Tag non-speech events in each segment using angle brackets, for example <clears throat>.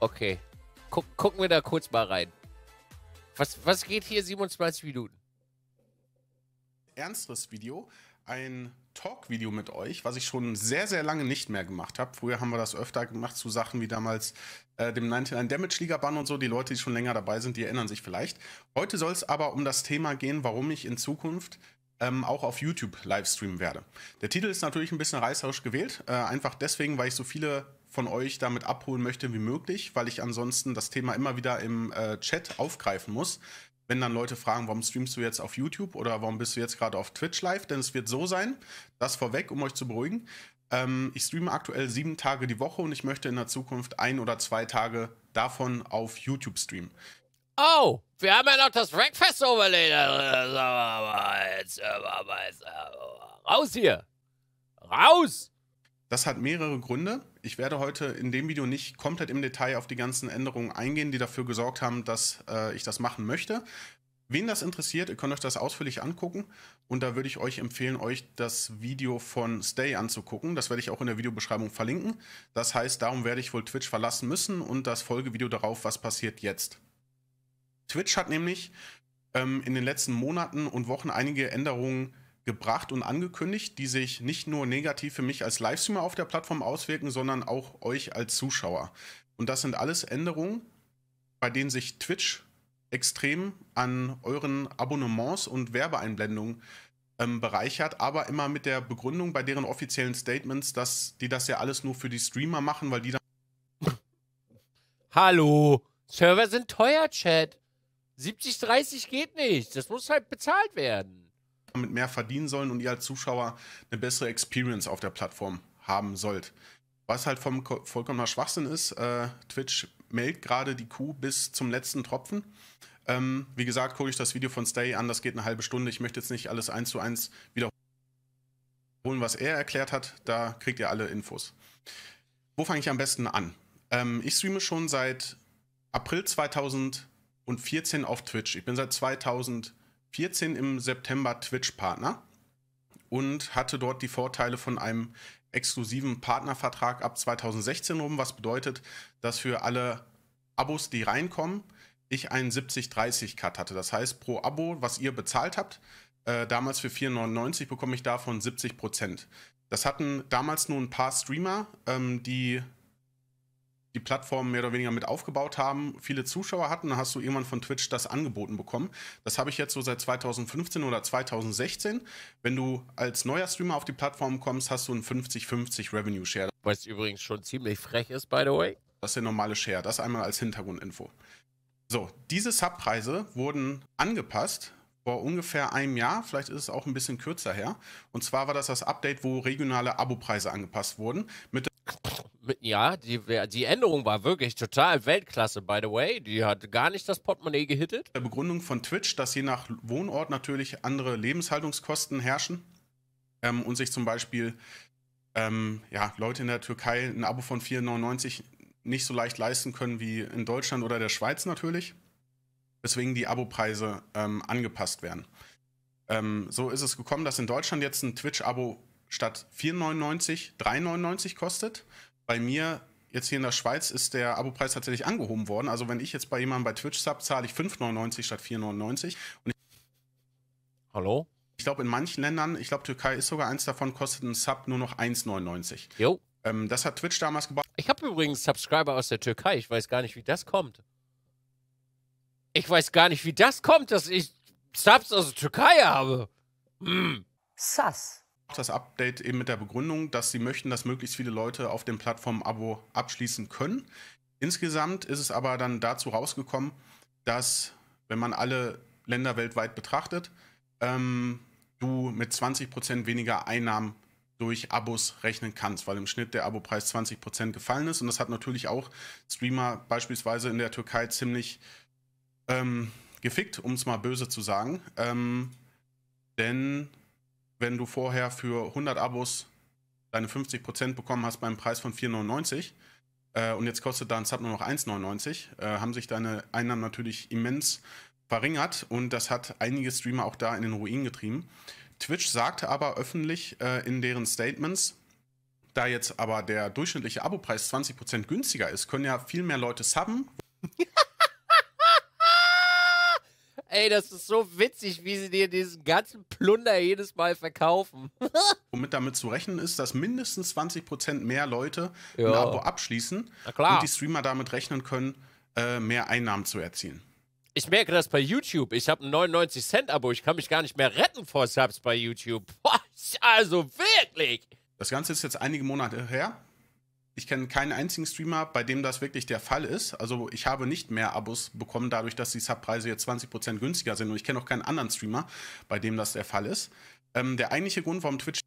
Okay. Guck, gucken wir da kurz mal rein. Was, was geht hier 27 Minuten? Ernsteres Video. Ein Talk-Video mit euch, was ich schon sehr, sehr lange nicht mehr gemacht habe. Früher haben wir das öfter gemacht zu Sachen wie damals äh, dem 99 Damage Liga Bann und so. Die Leute, die schon länger dabei sind, die erinnern sich vielleicht. Heute soll es aber um das Thema gehen, warum ich in Zukunft ähm, auch auf YouTube Livestreamen werde. Der Titel ist natürlich ein bisschen reißerisch gewählt, äh, einfach deswegen, weil ich so viele von euch damit abholen möchte wie möglich, weil ich ansonsten das Thema immer wieder im äh, Chat aufgreifen muss. Wenn dann Leute fragen, warum streamst du jetzt auf YouTube oder warum bist du jetzt gerade auf Twitch live, denn es wird so sein, das vorweg, um euch zu beruhigen. Ähm, ich streame aktuell sieben Tage die Woche und ich möchte in der Zukunft ein oder zwei Tage davon auf YouTube streamen. Oh, wir haben ja noch das Breakfast Overlay. Äh, äh, raus hier! Raus! Das hat mehrere Gründe. Ich werde heute in dem Video nicht komplett im Detail auf die ganzen Änderungen eingehen, die dafür gesorgt haben, dass äh, ich das machen möchte. Wen das interessiert, ihr könnt euch das ausführlich angucken und da würde ich euch empfehlen, euch das Video von Stay anzugucken. Das werde ich auch in der Videobeschreibung verlinken. Das heißt, darum werde ich wohl Twitch verlassen müssen und das Folgevideo darauf, was passiert jetzt. Twitch hat nämlich ähm, in den letzten Monaten und Wochen einige Änderungen gebracht und angekündigt, die sich nicht nur negativ für mich als Livestreamer auf der Plattform auswirken, sondern auch euch als Zuschauer. Und das sind alles Änderungen, bei denen sich Twitch extrem an euren Abonnements und Werbeeinblendungen ähm, bereichert, aber immer mit der Begründung bei deren offiziellen Statements, dass die das ja alles nur für die Streamer machen, weil die dann. Hallo, Server sind teuer, Chat. 70-30 geht nicht. Das muss halt bezahlt werden damit mehr verdienen sollen und ihr als Zuschauer eine bessere Experience auf der Plattform haben sollt. Was halt vom, vollkommener Schwachsinn ist, äh, Twitch meldet gerade die Kuh bis zum letzten Tropfen. Ähm, wie gesagt, gucke ich das Video von Stay an, das geht eine halbe Stunde. Ich möchte jetzt nicht alles eins zu eins wiederholen, was er erklärt hat. Da kriegt ihr alle Infos. Wo fange ich am besten an? Ähm, ich streame schon seit April 2014 auf Twitch. Ich bin seit 2000 14 im September Twitch-Partner und hatte dort die Vorteile von einem exklusiven Partnervertrag ab 2016 rum, was bedeutet, dass für alle Abos, die reinkommen, ich einen 70-30-Cut hatte. Das heißt, pro Abo, was ihr bezahlt habt, äh, damals für 4,99 bekomme ich davon 70 Prozent. Das hatten damals nur ein paar Streamer, ähm, die die Plattform mehr oder weniger mit aufgebaut haben, viele Zuschauer hatten, dann hast du irgendwann von Twitch das angeboten bekommen. Das habe ich jetzt so seit 2015 oder 2016. Wenn du als neuer Streamer auf die Plattform kommst, hast du einen 50-50 Revenue Share. Was übrigens schon ziemlich frech ist, by the way. Das ist der normale Share, das einmal als Hintergrundinfo. So, diese Subpreise wurden angepasst vor ungefähr einem Jahr, vielleicht ist es auch ein bisschen kürzer her. Und zwar war das das Update, wo regionale Abopreise angepasst wurden. Mit ja, die, die Änderung war wirklich total Weltklasse, by the way. Die hat gar nicht das Portemonnaie gehittet. Der Begründung von Twitch, dass je nach Wohnort natürlich andere Lebenshaltungskosten herrschen ähm, und sich zum Beispiel ähm, ja, Leute in der Türkei ein Abo von 4,99 nicht so leicht leisten können wie in Deutschland oder der Schweiz natürlich weswegen die Abopreise ähm, angepasst werden. Ähm, so ist es gekommen, dass in Deutschland jetzt ein Twitch-Abo statt 4,99 3,99 kostet. Bei mir jetzt hier in der Schweiz ist der Abopreis tatsächlich angehoben worden. Also wenn ich jetzt bei jemandem bei Twitch sub, zahle ich 5,99 statt 4,99. Und Hallo? Ich glaube, in manchen Ländern, ich glaube, Türkei ist sogar eins davon, kostet ein Sub nur noch 1,99. Jo. Ähm, das hat Twitch damals gebaut. Ich habe übrigens Subscriber aus der Türkei. Ich weiß gar nicht, wie das kommt. Ich weiß gar nicht, wie das kommt, dass ich Subs aus der Türkei habe. Mm. Hm. Sass. Das Update eben mit der Begründung, dass sie möchten, dass möglichst viele Leute auf den Plattformen Abo abschließen können. Insgesamt ist es aber dann dazu rausgekommen, dass, wenn man alle Länder weltweit betrachtet, ähm, du mit 20% weniger Einnahmen durch Abos rechnen kannst, weil im Schnitt der Abopreis 20% gefallen ist. Und das hat natürlich auch Streamer beispielsweise in der Türkei ziemlich ähm, gefickt, um es mal böse zu sagen. Ähm, denn wenn du vorher für 100 Abos deine 50% bekommen hast beim Preis von 4,99 äh, und jetzt kostet dein Sub nur noch 1,99, äh, haben sich deine Einnahmen natürlich immens verringert und das hat einige Streamer auch da in den Ruin getrieben. Twitch sagte aber öffentlich äh, in deren Statements, da jetzt aber der durchschnittliche Abo-Preis 20% günstiger ist, können ja viel mehr Leute subben. <laughs> Ey, das ist so witzig, wie sie dir diesen ganzen Plunder jedes Mal verkaufen. <laughs> Womit damit zu rechnen ist, dass mindestens 20% mehr Leute ja. ein Abo abschließen und die Streamer damit rechnen können, äh, mehr Einnahmen zu erzielen. Ich merke das bei YouTube. Ich habe ein 99 Cent Abo. Ich kann mich gar nicht mehr retten vor Subs bei YouTube. <laughs> Also wirklich. Das Ganze ist jetzt einige Monate her. Ich kenne keinen einzigen Streamer, bei dem das wirklich der Fall ist. Also ich habe nicht mehr Abos bekommen, dadurch, dass die Subpreise jetzt 20% günstiger sind. Und ich kenne auch keinen anderen Streamer, bei dem das der Fall ist. Ähm, der eigentliche Grund, warum Twitch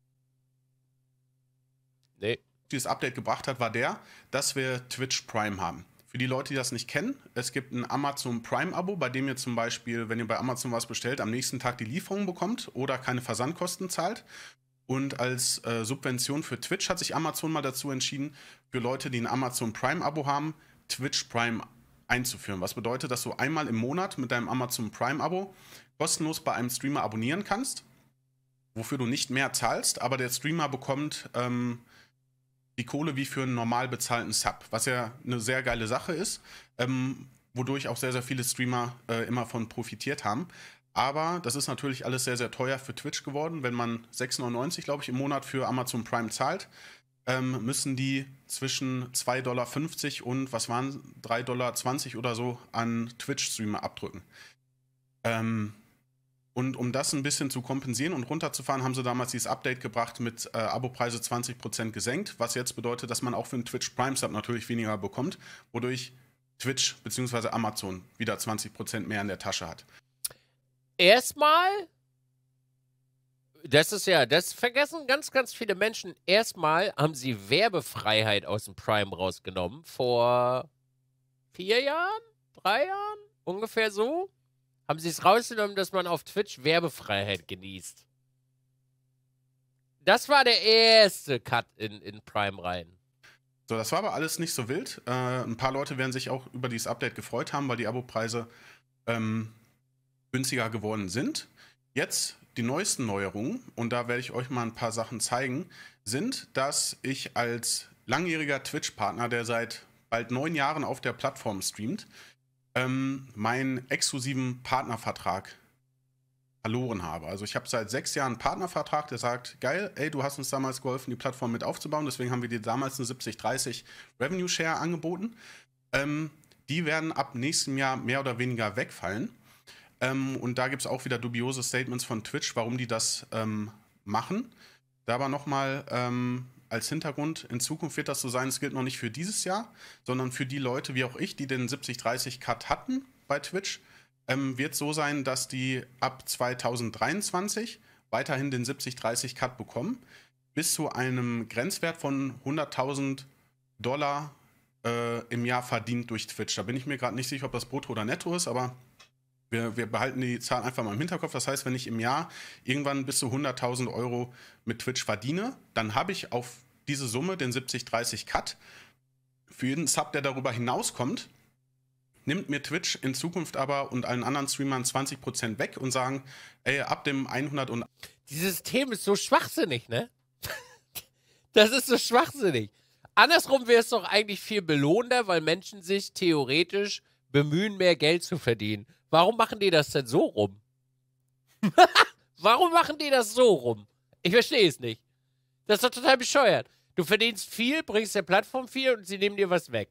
nee. dieses Update gebracht hat, war der, dass wir Twitch Prime haben. Für die Leute, die das nicht kennen, es gibt ein Amazon Prime-Abo, bei dem ihr zum Beispiel, wenn ihr bei Amazon was bestellt, am nächsten Tag die Lieferung bekommt oder keine Versandkosten zahlt. Und als äh, Subvention für Twitch hat sich Amazon mal dazu entschieden, für Leute, die ein Amazon Prime-Abo haben, Twitch Prime einzuführen. Was bedeutet, dass du einmal im Monat mit deinem Amazon Prime-Abo kostenlos bei einem Streamer abonnieren kannst, wofür du nicht mehr zahlst, aber der Streamer bekommt ähm, die Kohle wie für einen normal bezahlten Sub, was ja eine sehr geile Sache ist, ähm, wodurch auch sehr, sehr viele Streamer äh, immer von profitiert haben. Aber das ist natürlich alles sehr, sehr teuer für Twitch geworden. Wenn man 6,99, glaube ich, im Monat für Amazon Prime zahlt, ähm, müssen die zwischen 2,50 Dollar und was waren 3,20 Dollar oder so an Twitch-Streamer abdrücken. Ähm, und um das ein bisschen zu kompensieren und runterzufahren, haben sie damals dieses Update gebracht mit äh, Abopreise 20% gesenkt, was jetzt bedeutet, dass man auch für einen Twitch Prime Sub natürlich weniger bekommt, wodurch Twitch bzw. Amazon wieder 20% mehr in der Tasche hat erstmal, das ist ja, das vergessen ganz, ganz viele Menschen. Erstmal haben sie Werbefreiheit aus dem Prime rausgenommen vor vier Jahren, drei Jahren, ungefähr so. Haben sie es rausgenommen, dass man auf Twitch Werbefreiheit genießt. Das war der erste Cut in, in Prime rein. So, das war aber alles nicht so wild. Äh, ein paar Leute werden sich auch über dieses Update gefreut haben, weil die Abopreise ähm, günstiger geworden sind. Jetzt die neuesten Neuerungen, und da werde ich euch mal ein paar Sachen zeigen, sind, dass ich als langjähriger Twitch-Partner, der seit bald neun Jahren auf der Plattform streamt, ähm, meinen exklusiven Partnervertrag verloren habe. Also ich habe seit sechs Jahren einen Partnervertrag, der sagt, geil, ey, du hast uns damals geholfen, die Plattform mit aufzubauen, deswegen haben wir dir damals eine 70-30 Revenue Share angeboten. Ähm, die werden ab nächstem Jahr mehr oder weniger wegfallen. Ähm, und da gibt es auch wieder dubiose Statements von Twitch, warum die das ähm, machen. Da aber nochmal ähm, als Hintergrund, in Zukunft wird das so sein, es gilt noch nicht für dieses Jahr, sondern für die Leute wie auch ich, die den 70-30-Cut hatten bei Twitch, ähm, wird so sein, dass die ab 2023 weiterhin den 70-30-Cut bekommen, bis zu einem Grenzwert von 100.000 Dollar äh, im Jahr verdient durch Twitch. Da bin ich mir gerade nicht sicher, ob das brutto oder netto ist, aber wir, wir, behalten die Zahl einfach mal im Hinterkopf. Das heißt, wenn ich im Jahr irgendwann bis zu 100.000 Euro mit Twitch verdiene, dann habe ich auf diese Summe den 70-30 Cut. Für jeden Sub, der darüber hinauskommt, nimmt mir Twitch in Zukunft aber und allen anderen Streamern 20% weg und sagen, ey, ab dem 100 und... Dieses System ist so schwachsinnig, ne? <laughs> das ist so schwachsinnig. Andersrum wäre es doch eigentlich viel belohnender, weil Menschen sich theoretisch bemühen, mehr Geld zu verdienen. Warum machen die das denn so rum? <laughs> Warum machen die das so rum? Ich verstehe es nicht. Das ist doch total bescheuert. Du verdienst viel, bringst der Plattform viel und sie nehmen dir was weg.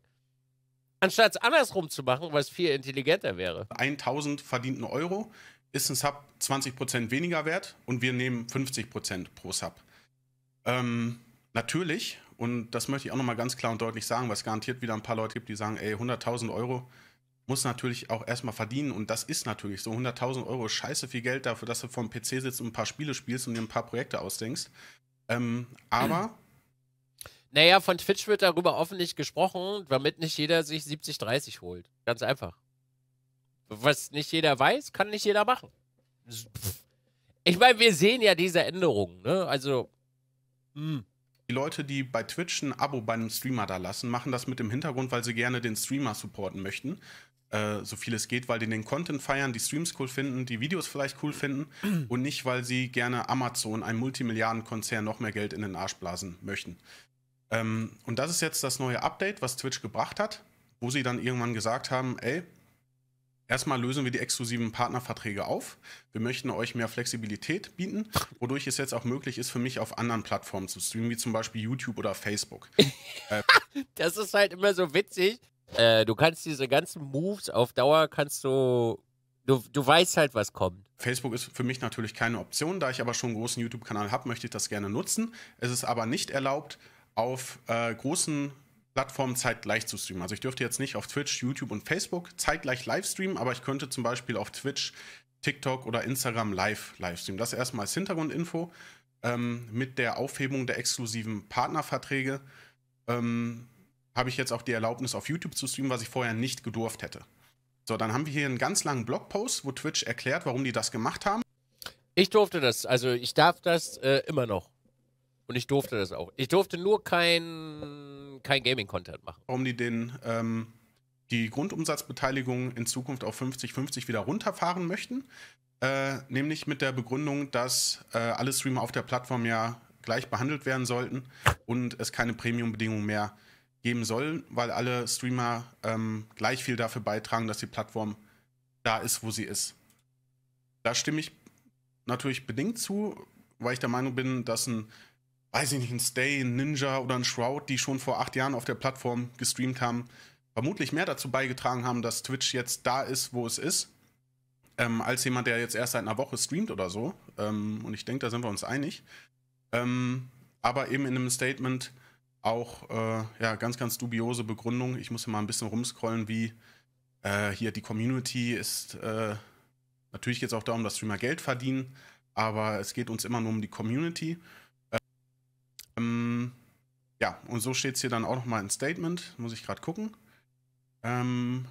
Anstatt es andersrum zu machen, was viel intelligenter wäre. 1000 verdienten Euro ist ein Sub 20% weniger wert und wir nehmen 50% pro Sub. Ähm, natürlich, und das möchte ich auch nochmal ganz klar und deutlich sagen, was garantiert wieder ein paar Leute gibt, die sagen, ey, 100.000 Euro, muss natürlich auch erstmal verdienen und das ist natürlich so. 100.000 Euro ist scheiße viel Geld dafür, dass du vom PC sitzt und ein paar Spiele spielst und dir ein paar Projekte ausdenkst. Ähm, aber. Hm. <clears throat> Naja, von Twitch wird darüber offentlich gesprochen, damit nicht jeder sich 70-30 holt. Ganz einfach. Was nicht jeder weiß, kann nicht jeder machen. Ich meine, wir sehen ja diese Änderungen, ne? Also. Mh. Hm. Die Leute, die bei Twitch ein Abo bei einem Streamer da lassen, machen das mit dem Hintergrund, weil sie gerne den Streamer supporten möchten. Äh, so viel es geht, weil die den Content feiern, die Streams cool finden, die Videos vielleicht cool finden <clears throat> und nicht, weil sie gerne Amazon, einem Multimilliardenkonzern, noch mehr Geld in den Arsch blasen möchten. Ähm, und das ist jetzt das neue Update, was Twitch gebracht hat, wo sie dann irgendwann gesagt haben, ey, Erstmal lösen wir die exklusiven Partnerverträge auf. Wir möchten euch mehr Flexibilität bieten, wodurch es jetzt auch möglich ist, für mich auf anderen Plattformen zu streamen, wie zum Beispiel YouTube oder Facebook. <laughs> Äh, das ist halt immer so witzig, äh, du kannst diese ganzen Moves auf Dauer kannst du, du. Du weißt halt, was kommt. Facebook ist für mich natürlich keine Option. Da ich aber schon einen großen YouTube-Kanal habe, möchte ich das gerne nutzen. Es ist aber nicht erlaubt, auf äh, großen Plattformen zeitgleich zu streamen. Also ich dürfte jetzt nicht auf Twitch, YouTube und Facebook zeitgleich live streamen, aber ich könnte zum Beispiel auf Twitch, TikTok oder Instagram live live streamen. Das erstmal als Hintergrundinfo. Ähm, mit der Aufhebung der exklusiven Partnerverträge ähm, habe ich jetzt auch die Erlaubnis, auf YouTube zu streamen, was ich vorher nicht gedurft hätte. So, dann haben wir hier einen ganz langen Blogpost, wo Twitch erklärt, warum die das gemacht haben. Ich durfte das, also ich darf das äh, immer noch. Und ich durfte das auch. Ich durfte nur kein, kein Gaming-Content machen. Warum die den, ähm, die Grundumsatzbeteiligung in Zukunft auf 50-50 wieder runterfahren möchten. Äh, nämlich mit der Begründung, dass äh, alle Streamer auf der Plattform ja gleich behandelt werden sollten und es keine Premium-Bedingungen mehr gibt geben soll, weil alle Streamer ähm, gleich viel dafür beitragen, dass die Plattform da ist, wo sie ist. Da stimme ich natürlich bedingt zu, weil ich der Meinung bin, dass ein, weiß ich nicht, ein Stay, ein Ninja oder ein Shroud, die schon vor acht Jahren auf der Plattform gestreamt haben, vermutlich mehr dazu beigetragen haben, dass Twitch jetzt da ist, wo es ist, ähm, als jemand, der jetzt erst seit einer Woche streamt oder so. Ähm, und ich denke, da sind wir uns einig. Ähm, aber eben in einem Statement, auch äh, ja, ganz, ganz dubiose Begründung. Ich muss hier mal ein bisschen rumscrollen, wie äh, hier die Community ist. Äh, natürlich geht es auch darum, dass Streamer Geld verdienen, aber es geht uns immer nur um die Community. Ähm, ja, und so steht es hier dann auch nochmal in Statement. Muss ich gerade gucken. Ähm,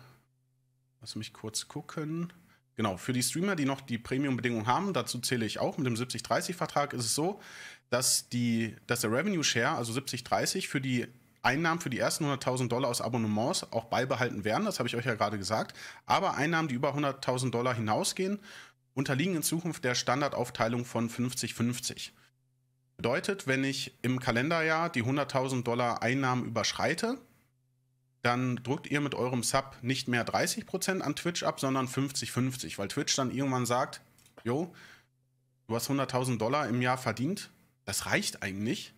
lass mich kurz gucken. Genau, für die Streamer, die noch die Premium-Bedingungen haben, dazu zähle ich auch, mit dem 70-30-Vertrag ist es so, dass, die, dass der Revenue Share, also 70-30, für die Einnahmen für die ersten 100.000 Dollar aus Abonnements auch beibehalten werden, das habe ich euch ja gerade gesagt. Aber Einnahmen, die über 100.000 Dollar hinausgehen, unterliegen in Zukunft der Standardaufteilung von 50-50. Bedeutet, wenn ich im Kalenderjahr die 100.000 Dollar Einnahmen überschreite, dann drückt ihr mit eurem Sub nicht mehr 30% an Twitch ab, sondern 50-50, weil Twitch dann irgendwann sagt, jo, du hast 100.000 Dollar im Jahr verdient, das reicht eigentlich.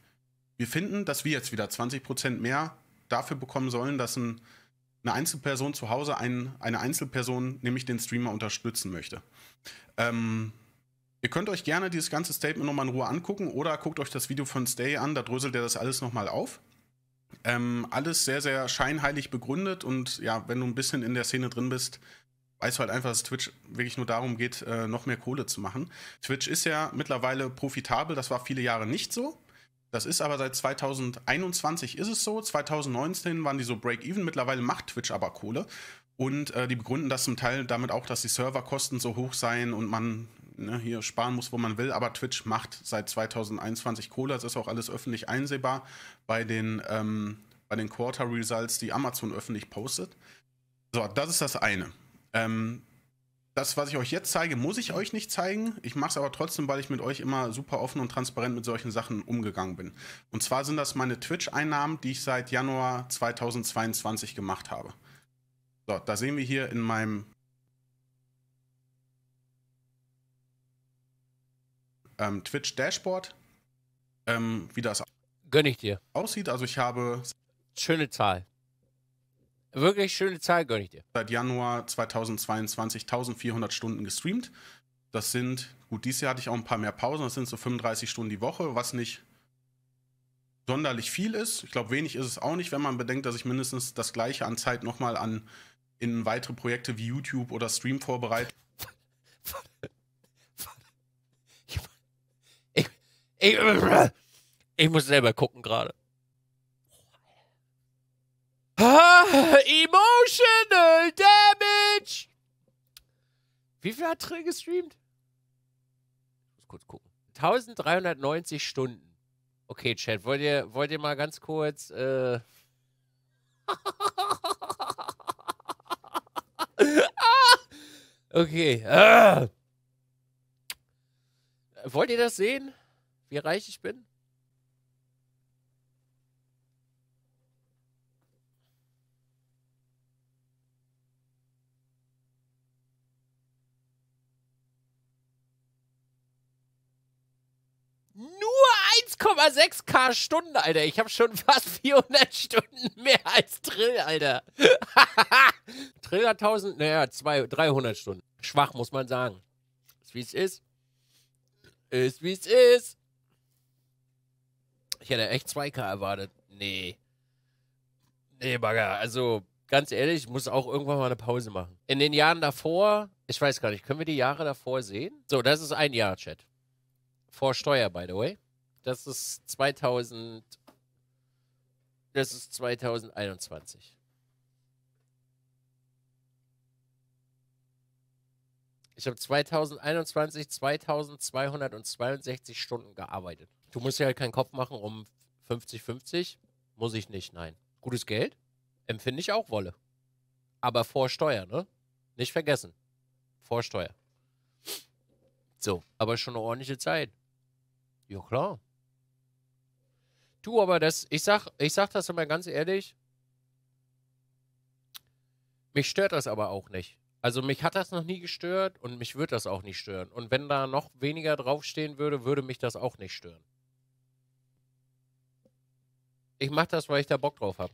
Wir finden, dass wir jetzt wieder 20% mehr dafür bekommen sollen, dass ein, eine Einzelperson zu Hause einen, eine Einzelperson, nämlich den Streamer, unterstützen möchte. Ähm, ihr könnt euch gerne dieses ganze Statement nochmal in Ruhe angucken oder guckt euch das Video von Stay an, da dröselt er das alles nochmal auf. Ähm, alles sehr, sehr scheinheilig begründet und ja, wenn du ein bisschen in der Szene drin bist, weißt du halt einfach, dass Twitch wirklich nur darum geht, äh, noch mehr Kohle zu machen. Twitch ist ja mittlerweile profitabel, das war viele Jahre nicht so. Das ist aber seit 2021 ist es so. 2019 waren die so Break-Even. Mittlerweile macht Twitch aber Kohle. Und äh, die begründen das zum Teil damit auch, dass die Serverkosten so hoch seien und man ne, hier sparen muss, wo man will. Aber Twitch macht seit 2021 Kohle. Das ist auch alles öffentlich einsehbar bei den, ähm, bei den Quarter Results, die Amazon öffentlich postet. So, das ist das eine. Ähm, das, was ich euch jetzt zeige, muss ich euch nicht zeigen. Ich mache es aber trotzdem, weil ich mit euch immer super offen und transparent mit solchen Sachen umgegangen bin. Und zwar sind das meine Twitch-Einnahmen, die ich seit Januar 2022 gemacht habe. So, da sehen wir hier in meinem ähm, Twitch-Dashboard, ähm, wie das Gönn ich dir. aussieht. Also ich habe. Schöne Zahl. Wirklich schöne Zahl gönne ich dir. Seit Januar 2022 1400 Stunden gestreamt. Das sind, gut, dieses Jahr hatte ich auch ein paar mehr Pausen, das sind so 35 Stunden die Woche, was nicht sonderlich viel ist. Ich glaube, wenig ist es auch nicht, wenn man bedenkt, dass ich mindestens das gleiche an Zeit nochmal an in weitere Projekte wie YouTube oder Stream vorbereite. <laughs> Ich, ich muss selber gucken gerade. Ah, emotional Damage! Wie viel hat Trill gestreamt? Ich muss kurz gucken. 1390 Stunden. Okay, Chat, wollt ihr, wollt ihr mal ganz kurz. Äh <laughs> ah! okay. Ah. Wollt ihr das sehen? wie reich ich bin? Nur 1,6k Stunden, Alter. Ich habe schon <laughs> fast 400 Stunden mehr als Trill, Alter. <laughs> Drill hat 1000, naja, 200, 300 Stunden. Schwach, muss man sagen. Ist wie es ist. Ist wie es ist. Ich hätte echt 2K erwartet. Nee. Nee, Bagger. Also, ganz ehrlich, ich muss auch irgendwann mal eine Pause machen. In den Jahren davor, ich weiß gar nicht, können wir die Jahre davor sehen? So, das ist ein Jahr, Chat. Vor Steuer, by the way. Das ist 2000. Das ist 2021. Ich habe 2021 2262 Stunden gearbeitet. Du musst ja halt keinen Kopf machen um 50-50. Muss ich nicht, nein. Gutes Geld? Empfinde ich auch Wolle. Aber vor Steuer, ne? Nicht vergessen. Vor Steuer. So, aber schon eine ordentliche Zeit. Ja, klar. Du, aber das, ich sag, ich sag das immer ganz ehrlich. Mich stört das aber auch nicht. Also mich hat das noch nie gestört und mich wird das auch nicht stören. Und wenn da noch weniger draufstehen würde, würde mich das auch nicht stören. Ich mache das, weil ich da Bock drauf habe.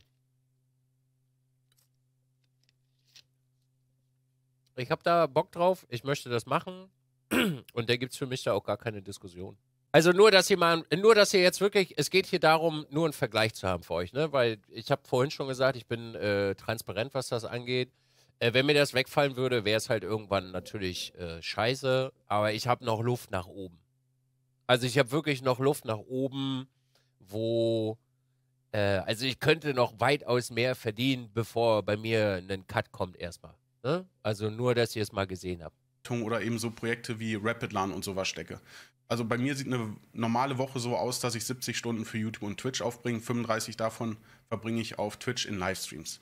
Ich habe da Bock drauf, ich möchte das machen <clears throat> und da gibt es für mich da auch gar keine Diskussion. Also nur, dass ihr mal, nur, dass ihr jetzt wirklich, es geht hier darum, nur einen Vergleich zu haben für euch, ne? Weil ich habe vorhin schon gesagt, ich bin äh, transparent, was das angeht. Äh, wenn mir das wegfallen würde, wäre es halt irgendwann natürlich äh, scheiße, aber ich habe noch Luft nach oben. Also ich habe wirklich noch Luft nach oben, wo äh, also ich könnte noch weitaus mehr verdienen, bevor bei mir ein Cut kommt erstmal. Ne? Also nur, dass ihr es mal gesehen habt. Oder eben so Projekte wie RapidLAN und sowas stecke. Also bei mir sieht eine normale Woche so aus, dass ich 70 Stunden für YouTube und Twitch aufbringe. 35 davon verbringe ich auf Twitch in Livestreams.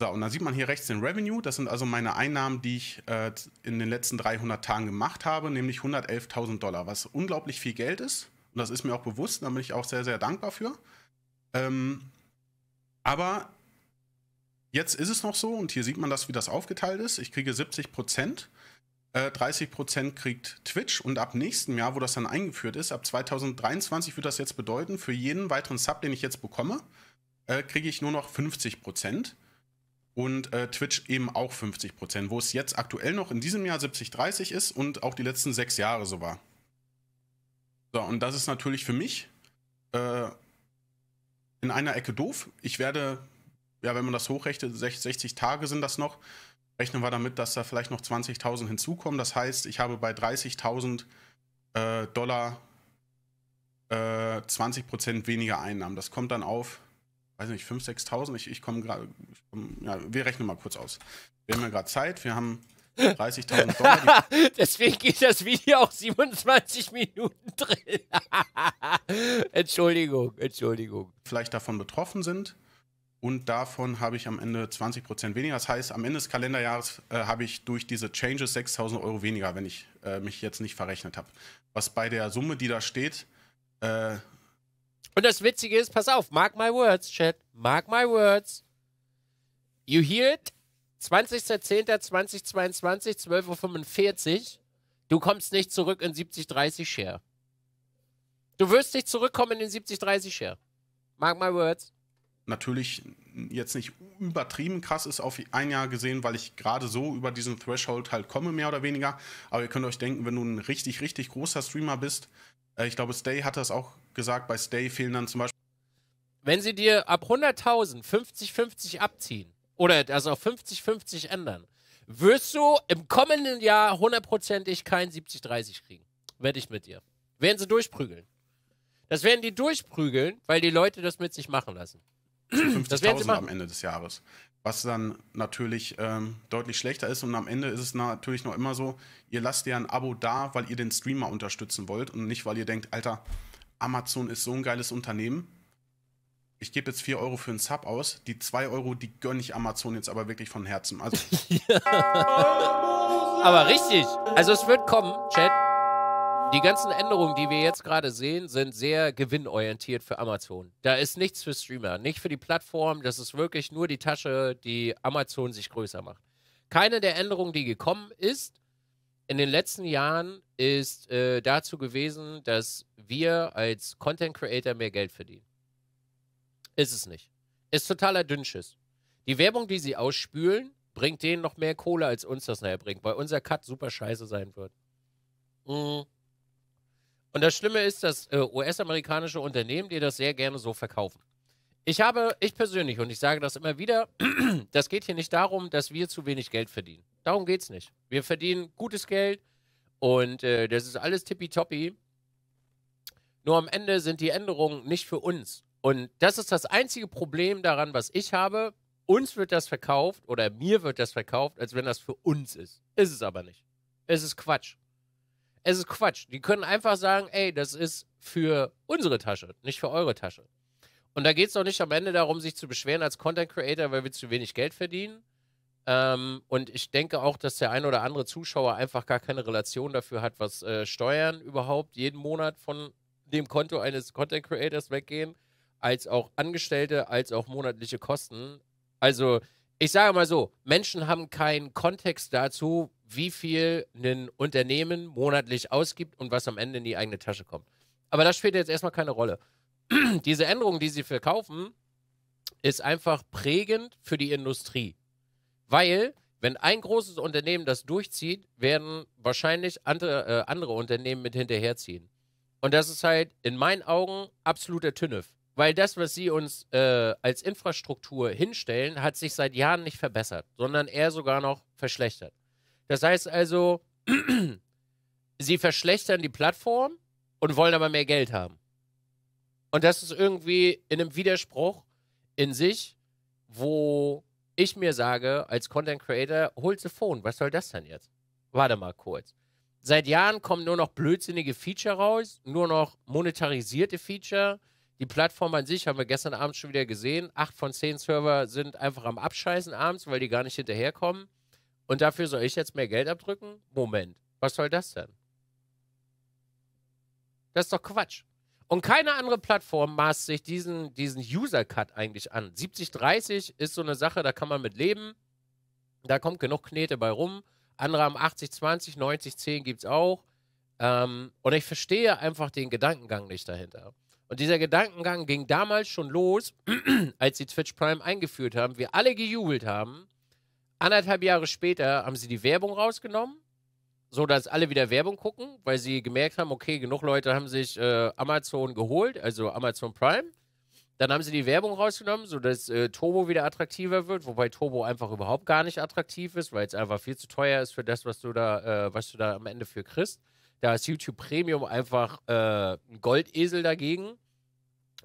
So, und dann sieht man hier rechts den Revenue. Das sind also meine Einnahmen, die ich äh, in den letzten 300 Tagen gemacht habe, nämlich 111.000 Dollar, was unglaublich viel Geld ist. Und das ist mir auch bewusst, da bin ich auch sehr, sehr dankbar für. Ähm, aber jetzt ist es noch so und hier sieht man das, wie das aufgeteilt ist. Ich kriege 70 Prozent. 30 äh, kriegt Twitch und ab nächstem Jahr, wo das dann eingeführt ist, ab 2023 würde das jetzt bedeuten, für jeden weiteren Sub, den ich jetzt bekomme, äh, kriege ich nur noch 50 und äh, Twitch eben auch 50 wo es jetzt aktuell noch in diesem Jahr 70-30 ist und auch die letzten sechs Jahre so war. So, und das ist natürlich für mich äh, in einer Ecke doof. Ich werde, ja, wenn man das hochrechnet, 60 Tage sind das noch. Rechnen wir damit, dass da vielleicht noch 20.000 hinzukommen. Das heißt, ich habe bei 30.000 äh, Dollar äh, 20% weniger Einnahmen. Das kommt dann auf, weiß nicht, 5.000, 6.000. Ich, ich komme gerade, komm, ja, wir rechnen mal kurz aus. Wir haben ja gerade Zeit. Wir haben 30.000 Dollar. <laughs> Deswegen geht das Video auch 27 Minuten drin. <laughs> Entschuldigung, Entschuldigung. Vielleicht davon betroffen sind. Und davon habe ich am Ende 20% weniger. Das heißt, am Ende des Kalenderjahres äh, habe ich durch diese Changes 6.000 Euro weniger, wenn ich äh, mich jetzt nicht verrechnet habe. Was bei der Summe, die da steht, äh, und das Witzige ist, pass auf, mark my words, Chat, mark my words. You hear it? 20.10.2022, 12.45 Uhr. Du kommst nicht zurück in 70-30 Share. Du wirst nicht zurückkommen in den 70-30 Share. Mark my words. Natürlich jetzt nicht übertrieben krass ist auf ein Jahr gesehen, weil ich gerade so über diesen Threshold halt komme, mehr oder weniger. Aber ihr könnt euch denken, wenn du ein richtig, richtig großer Streamer bist, äh, ich glaube, Stay hat das auch gesagt, bei Stay fehlen dann zum Beispiel. Wenn sie dir ab 100.000 50-50 abziehen, oder das also auf 50-50 ändern, wirst du im kommenden Jahr hundertprozentig kein 70-30 kriegen. Werde ich mit dir. Werden sie durchprügeln. Das werden die durchprügeln, weil die Leute das mit sich machen lassen. 50.000 am Ende des Jahres. Was dann natürlich ähm, deutlich schlechter ist. Und am Ende ist es natürlich noch immer so, ihr lasst ja ein Abo da, weil ihr den Streamer unterstützen wollt und nicht, weil ihr denkt, Alter, Amazon ist so ein geiles Unternehmen ich gebe jetzt 4 Euro für einen Sub aus. Die 2 Euro, die gönne ich Amazon jetzt aber wirklich von Herzen. Also <laughs> aber richtig. Also es wird kommen, Chat. Die ganzen Änderungen, die wir jetzt gerade sehen, sind sehr gewinnorientiert für Amazon. Da ist nichts für Streamer, nicht für die Plattform. Das ist wirklich nur die Tasche, die Amazon sich größer macht. Keine der Änderungen, die gekommen ist, in den letzten Jahren ist äh, dazu gewesen, dass wir als Content Creator mehr Geld verdienen. Ist es nicht. Ist totaler Dünnschiss. Die Werbung, die sie ausspülen, bringt denen noch mehr Kohle, als uns das nachher bringt, weil unser Cut super scheiße sein wird. Mhm. Und das Schlimme ist, dass äh, US-amerikanische Unternehmen dir das sehr gerne so verkaufen. Ich habe, ich persönlich, und ich sage das immer wieder, <clears throat> das geht hier nicht darum, dass wir zu wenig Geld verdienen. Darum geht es nicht. Wir verdienen gutes Geld und äh, das ist alles tippitoppi. Nur am Ende sind die Änderungen nicht für uns, und das ist das einzige Problem daran, was ich habe. Uns wird das verkauft oder mir wird das verkauft, als wenn das für uns ist. Ist es aber nicht. Es ist Quatsch. Es ist Quatsch. Die können einfach sagen, ey, das ist für unsere Tasche, nicht für eure Tasche. Und da geht es doch nicht am Ende darum, sich zu beschweren als Content Creator, weil wir zu wenig Geld verdienen. Ähm, und ich denke auch, dass der ein oder andere Zuschauer einfach gar keine Relation dafür hat, was äh, Steuern überhaupt jeden Monat von dem Konto eines Content Creators weggehen als auch Angestellte, als auch monatliche Kosten. Also ich sage mal so, Menschen haben keinen Kontext dazu, wie viel ein Unternehmen monatlich ausgibt und was am Ende in die eigene Tasche kommt. Aber das spielt jetzt erstmal keine Rolle. <clears throat> Diese Änderung, die sie verkaufen, ist einfach prägend für die Industrie. Weil, wenn ein großes Unternehmen das durchzieht, werden wahrscheinlich andere, äh, andere Unternehmen mit hinterherziehen. Und das ist halt in meinen Augen absoluter Tünnef. Weil das, was sie uns äh, als Infrastruktur hinstellen, hat sich seit Jahren nicht verbessert, sondern eher sogar noch verschlechtert. Das heißt also, <clears throat> sie verschlechtern die Plattform und wollen aber mehr Geld haben. Und das ist irgendwie in einem Widerspruch in sich, wo ich mir sage, als Content Creator, holt the phone, was soll das denn jetzt? Warte mal kurz. Seit Jahren kommen nur noch blödsinnige Feature raus, nur noch monetarisierte Feature die Plattform an sich haben wir gestern Abend schon wieder gesehen. Acht von zehn Server sind einfach am Abscheißen abends, weil die gar nicht hinterherkommen. Und dafür soll ich jetzt mehr Geld abdrücken? Moment, was soll das denn? Das ist doch Quatsch. Und keine andere Plattform maßt sich diesen, diesen User-Cut eigentlich an. 70-30 ist so eine Sache, da kann man mit leben. Da kommt genug Knete bei rum. Andere haben 80-20, 90-10 gibt es auch. Ähm, und ich verstehe einfach den Gedankengang nicht dahinter. Und dieser Gedankengang ging damals schon los, <clears throat> als sie Twitch Prime eingeführt haben, wir alle gejubelt haben. Anderthalb Jahre später haben sie die Werbung rausgenommen, sodass alle wieder Werbung gucken, weil sie gemerkt haben, okay, genug Leute haben sich äh, Amazon geholt, also Amazon Prime. Dann haben sie die Werbung rausgenommen, sodass äh, Turbo wieder attraktiver wird, wobei Turbo einfach überhaupt gar nicht attraktiv ist, weil es einfach viel zu teuer ist für das, was du da, äh, was du da am Ende für kriegst. Da ist YouTube Premium einfach äh, ein Goldesel dagegen.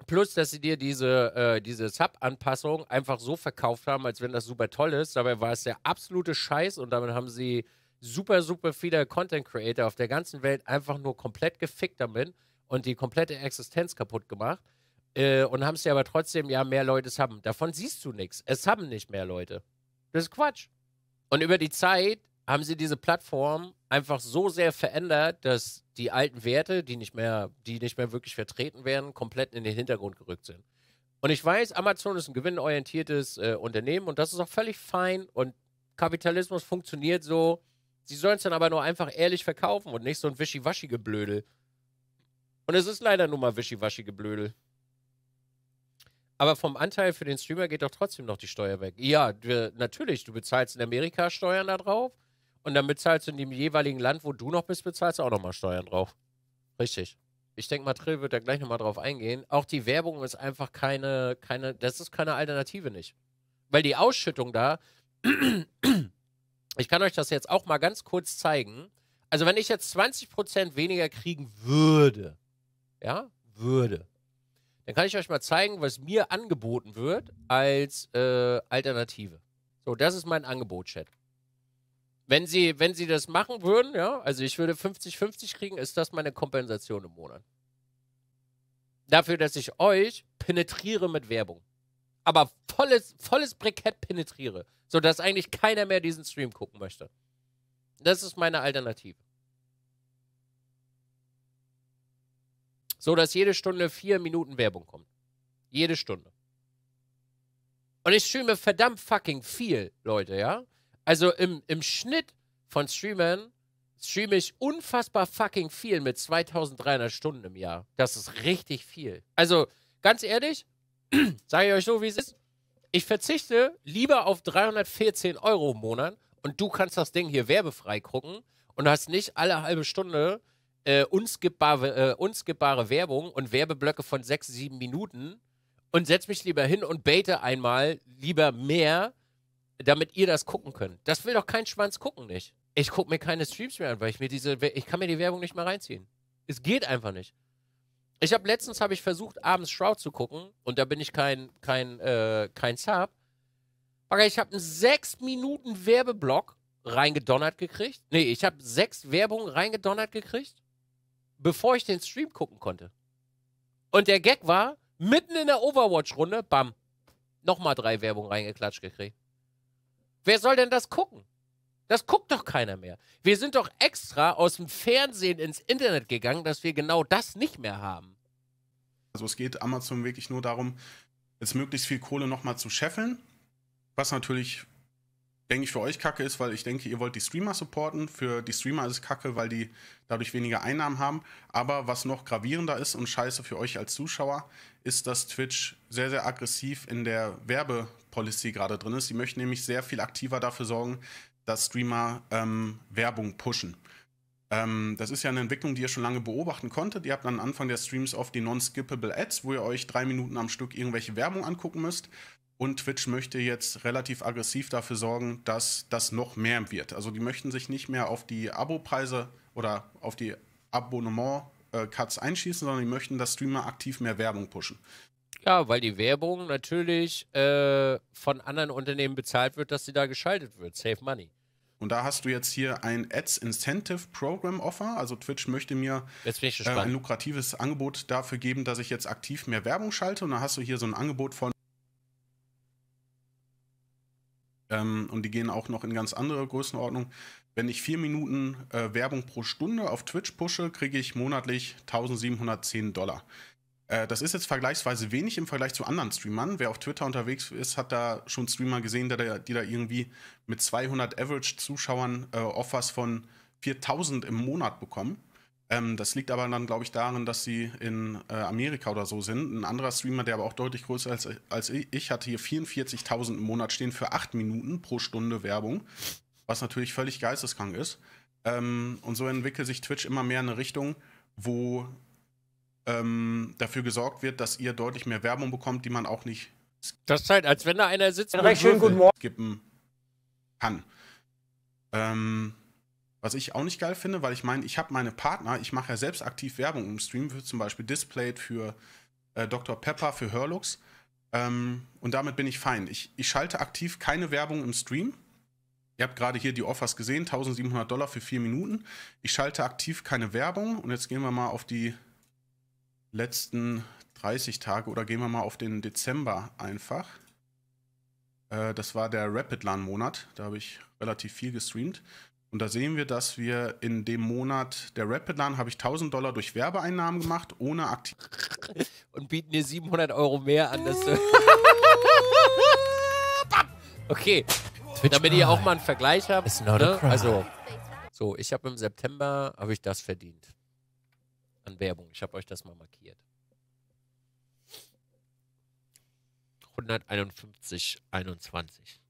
Plus, dass sie dir diese, äh, diese Sub-Anpassung einfach so verkauft haben, als wenn das super toll ist. Dabei war es der absolute Scheiß und damit haben sie super, super viele Content-Creator auf der ganzen Welt einfach nur komplett gefickt damit und die komplette Existenz kaputt gemacht. Äh, und haben es ja aber trotzdem, ja, mehr Leute es haben. Davon siehst du nichts. Es haben nicht mehr Leute. Das ist Quatsch. Und über die Zeit haben sie diese Plattform einfach so sehr verändert, dass die alten Werte, die nicht mehr, die nicht mehr wirklich vertreten werden, komplett in den Hintergrund gerückt sind. Und ich weiß, Amazon ist ein gewinnorientiertes äh, Unternehmen und das ist auch völlig fein und Kapitalismus funktioniert so. Sie sollen es dann aber nur einfach ehrlich verkaufen und nicht so ein Wischiwaschi-Geblödel. Und es ist leider nur mal Wischiwaschi-Geblödel. Aber vom Anteil für den Streamer geht doch trotzdem noch die Steuer weg. Ja, wir, natürlich, du bezahlst in Amerika Steuern da drauf und dann bezahlst du in dem jeweiligen Land, wo du noch bist, bezahlst du auch nochmal Steuern drauf. Richtig. Ich denke mal, wird da gleich nochmal drauf eingehen. Auch die Werbung ist einfach keine, keine, das ist keine Alternative nicht. Weil die Ausschüttung da, <clears throat> ich kann euch das jetzt auch mal ganz kurz zeigen. Also wenn ich jetzt 20% weniger kriegen würde, ja, würde, dann kann ich euch mal zeigen, was mir angeboten wird als äh, Alternative. So, das ist mein Angebot, Chat wenn sie, wenn sie das machen würden, ja, also ich würde 50-50 kriegen, ist das meine Kompensation im Monat. Dafür, dass ich euch penetriere mit Werbung. Aber volles, volles Brikett penetriere, sodass eigentlich keiner mehr diesen Stream gucken möchte. Das ist meine Alternative. So dass jede Stunde vier Minuten Werbung kommt. Jede Stunde. Und ich streame verdammt fucking viel, Leute, ja? Also im, im Schnitt von Streamern streame ich unfassbar fucking viel mit 2300 Stunden im Jahr. Das ist richtig viel. Also ganz ehrlich, <clears throat> sage ich euch so, wie es ist. Ich verzichte lieber auf 314 Euro im Monat und du kannst das Ding hier werbefrei gucken und hast nicht alle halbe Stunde äh, unskippbare, äh, unskippbare Werbung und Werbeblöcke von 6, 7 Minuten und setz mich lieber hin und bete einmal lieber mehr damit ihr das gucken könnt. Das will doch kein Schwanz gucken, nicht. Ich gucke mir keine Streams mehr an, weil ich mir diese, ich kann mir die Werbung nicht mehr reinziehen. Es geht einfach nicht. Ich habe letztens habe ich versucht, abends Shroud zu gucken und da bin ich kein kein äh, kein Sub. Aber ich habe einen 6 Minuten Werbeblock reingedonnert gekriegt. Nee, ich habe sechs Werbungen reingedonnert gekriegt, bevor ich den Stream gucken konnte. Und der Gag war, mitten in der Overwatch-Runde, bam, nochmal drei Werbungen reingeklatscht gekriegt. Wer soll denn das gucken? Das guckt doch keiner mehr. Wir sind doch extra aus dem Fernsehen ins Internet gegangen, dass wir genau das nicht mehr haben. Also es geht Amazon wirklich nur darum, jetzt möglichst viel Kohle nochmal zu scheffeln, was natürlich denke ich, für euch kacke ist, weil ich denke, ihr wollt die Streamer supporten. Für die Streamer ist es kacke, weil die dadurch weniger Einnahmen haben. Aber was noch gravierender ist und scheiße für euch als Zuschauer, ist, dass Twitch sehr, sehr aggressiv in der Werbepolicy gerade drin ist. Sie möchten nämlich sehr viel aktiver dafür sorgen, dass Streamer ähm, Werbung pushen. Ähm, das ist ja eine Entwicklung, die ihr schon lange beobachten konntet. Ihr habt an Anfang der Streams oft die Non-Skippable Ads, wo ihr euch drei Minuten am Stück irgendwelche Werbung angucken müsst. Und Twitch möchte jetzt relativ aggressiv dafür sorgen, dass das noch mehr wird. Also die möchten sich nicht mehr auf die Abo-Preise oder auf die Abonnement-Cuts einschießen, sondern die möchten, dass Streamer aktiv mehr Werbung pushen. Ja, weil die Werbung natürlich äh, von anderen Unternehmen bezahlt wird, dass sie da geschaltet wird. Save Money. Und da hast du jetzt hier ein Ads Incentive Program Offer. Also Twitch möchte mir äh, ein lukratives Angebot dafür geben, dass ich jetzt aktiv mehr Werbung schalte. Und da hast du hier so ein Angebot von ähm, und die gehen auch noch in ganz andere Größenordnung. Wenn ich vier Minuten äh, Werbung pro Stunde auf Twitch pushe, kriege ich monatlich 1710 Dollar. Äh, das ist jetzt vergleichsweise wenig im Vergleich zu anderen Streamern. Wer auf Twitter unterwegs ist, hat da schon Streamer gesehen, die da irgendwie mit 200 Average-Zuschauern äh, Offers von 4000 im Monat bekommen. Ähm, das liegt aber dann, glaube ich, daran, dass sie in äh, Amerika oder so sind. Ein anderer Streamer, der aber auch deutlich größer ist als, als ich, hatte hier 44.000 im Monat stehen für 8 Minuten pro Stunde Werbung, was natürlich völlig geisteskrank ist. Ähm, und so entwickelt sich Twitch immer mehr in eine Richtung, wo ähm, dafür gesorgt wird, dass ihr deutlich mehr Werbung bekommt, die man auch nicht. Das scheint, halt, als wenn da einer sitzt und schönen guten Morgen skippen kann. Ähm, was ich auch nicht geil finde, weil ich meine, ich habe meine Partner, ich mache ja selbst aktiv Werbung im Stream, für zum Beispiel Displayed, für äh, Dr. Pepper, für Hörlux. Ähm, und damit bin ich fein. Ich, ich schalte aktiv keine Werbung im Stream. Ihr habt gerade hier die Offers gesehen, 1700 Dollar für vier Minuten. Ich schalte aktiv keine Werbung. Und jetzt gehen wir mal auf die letzten 30 Tage oder gehen wir mal auf den Dezember einfach. Äh, das war der Rapid LAN Monat, da habe ich relativ viel gestreamt. Und da sehen wir, dass wir in dem Monat der Rapid LAN habe ich 1000 Dollar durch Werbeeinnahmen gemacht, ohne aktiv. <laughs> Und bieten dir 700 Euro mehr an. Das <laughs> okay, Twitch damit ihr auch mal einen Vergleich habt. Ne? Also, so, ich habe im September, habe ich das verdient an Werbung. Ich habe euch das mal markiert. 151, 21.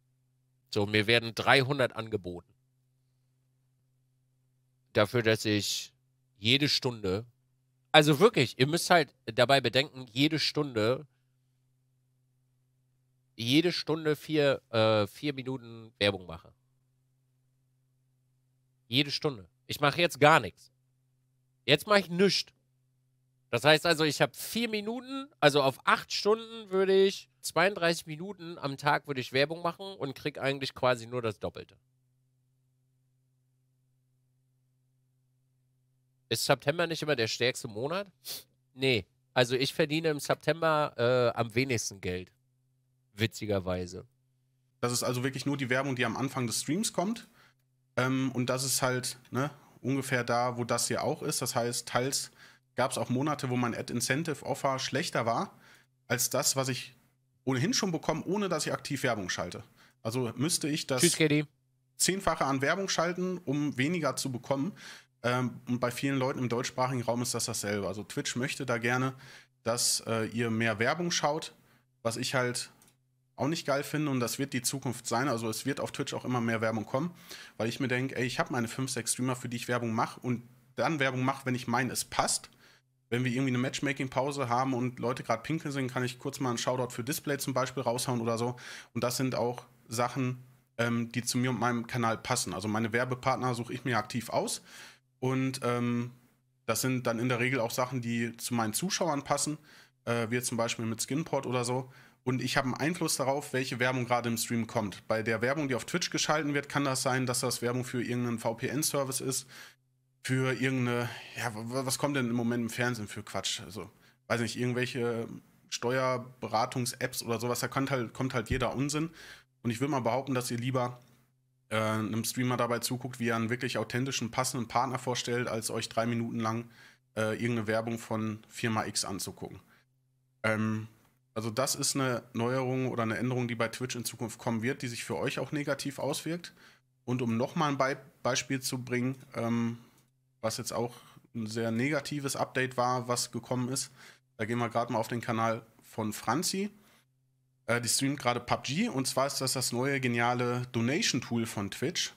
So, mir werden 300 angeboten. Dafür, dass ich jede Stunde, also wirklich, ihr müsst halt dabei bedenken, jede Stunde, jede Stunde vier, äh, vier Minuten Werbung mache. Jede Stunde. Ich mache jetzt gar nichts. Jetzt mache ich nichts. Das heißt also, ich habe vier Minuten, also auf acht Stunden würde ich 32 Minuten am Tag würde ich Werbung machen und kriege eigentlich quasi nur das Doppelte. Ist September nicht immer der stärkste Monat? Nee. Also ich verdiene im September äh, am wenigsten Geld. Witzigerweise. Das ist also wirklich nur die Werbung, die am Anfang des Streams kommt. Ähm, und das ist halt, ne, ungefähr da, wo das hier auch ist. Das heißt, teils gab es auch Monate, wo mein Ad-Incentive-Offer schlechter war als das, was ich ohnehin schon bekomme, ohne dass ich aktiv Werbung schalte. Also müsste ich das Tschüss, zehnfache an Werbung schalten, um weniger zu bekommen. Ähm, und bei vielen Leuten im deutschsprachigen Raum ist das dasselbe. Also Twitch möchte da gerne, dass äh, ihr mehr Werbung schaut, was ich halt auch nicht geil finde und das wird die Zukunft sein. Also es wird auf Twitch auch immer mehr Werbung kommen, weil ich mir denke, ey, ich habe meine 5, 6 Streamer, für die ich Werbung mache und dann Werbung mache, wenn ich meine, es passt. Wenn wir irgendwie eine Matchmaking-Pause haben und Leute gerade pinkeln sind, kann ich kurz mal einen Shoutout für Display zum Beispiel raushauen oder so. Und das sind auch Sachen, ähm, die zu mir und meinem Kanal passen. Also meine Werbepartner suche ich mir aktiv aus. Und ähm, das sind dann in der Regel auch Sachen, die zu meinen Zuschauern passen. Äh, jetzt zum Beispiel mit Skinport oder so und ich habe einen Einfluss darauf, welche Werbung gerade im Stream kommt. Bei der Werbung, die auf Twitch geschalten wird, kann das sein, dass das Werbung für irgendeinen VPN-Service ist, für irgendeine, ja, was kommt denn im Moment im Fernsehen für Quatsch? Also, weiß nicht, irgendwelche Steuerberatungs-Apps oder sowas, da kommt halt, kommt halt jeder Unsinn. Und ich würde mal behaupten, dass ihr lieber äh, einem Streamer dabei zuguckt, wie er einen wirklich authentischen, passenden Partner vorstellt, als euch drei Minuten lang äh, irgendeine Werbung von Firma X anzugucken. Ähm, also das ist eine Neuerung oder eine Änderung, die bei Twitch in Zukunft kommen wird, die sich für euch auch negativ auswirkt. Und um nochmal ein Be Beispiel zu bringen, ähm, was jetzt auch ein sehr negatives Update war, was gekommen ist, da gehen wir gerade mal auf den Kanal von Franzi. Äh, die streamt gerade PUBG und zwar ist das das neue geniale Donation-Tool von Twitch.